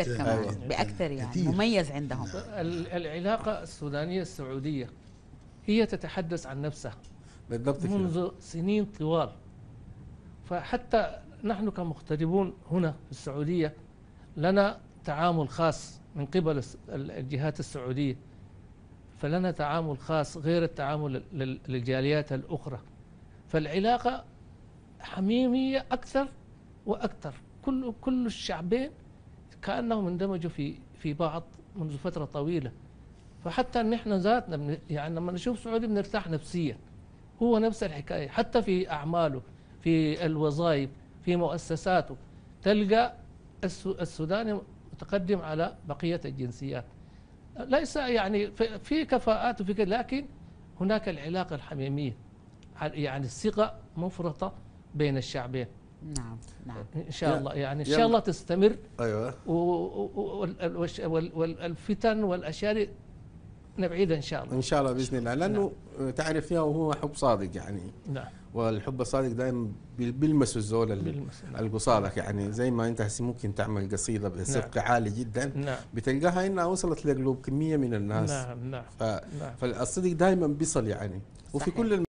آه، آه، باكثر يعني مميز عندهم العلاقه السودانيه السعوديه هي تتحدث عن نفسها بالضبط منذ سنين طوال فحتى نحن كمغتربون هنا في السعوديه لنا تعامل خاص من قبل الجهات السعوديه فلنا تعامل خاص غير التعامل للجاليات الاخرى فالعلاقه حميميه اكثر واكثر كل كل الشعبين كانهم اندمجوا في في بعض منذ فتره طويله فحتى ان احنا ذاتنا يعني لما نشوف سعودي بنرتاح نفسيا هو نفس الحكايه حتى في اعماله في الوظائف في مؤسساته تلقى السوداني متقدم على بقيه الجنسيات ليس يعني في كفاءات وفي كده لكن هناك العلاقه الحميميه يعني الثقه مفرطه بين الشعبين نعم نعم ان شاء الله يعني ان شاء الله تستمر ايوه والفتن والاشياء نبعيدها ان شاء الله ان شاء الله باذن الله لانه نعم. تعرف يا وهو حب صادق يعني نعم والحب الصادق دائما بيلمس الزول القصادك يعني زي ما انت هسي ممكن تعمل قصيده بصدق نعم. عالي جدا نعم. بتلقاها انها وصلت لقلوب كميه من الناس نعم نعم, نعم. فالصدق دائما بيصل يعني صحيح. وفي كل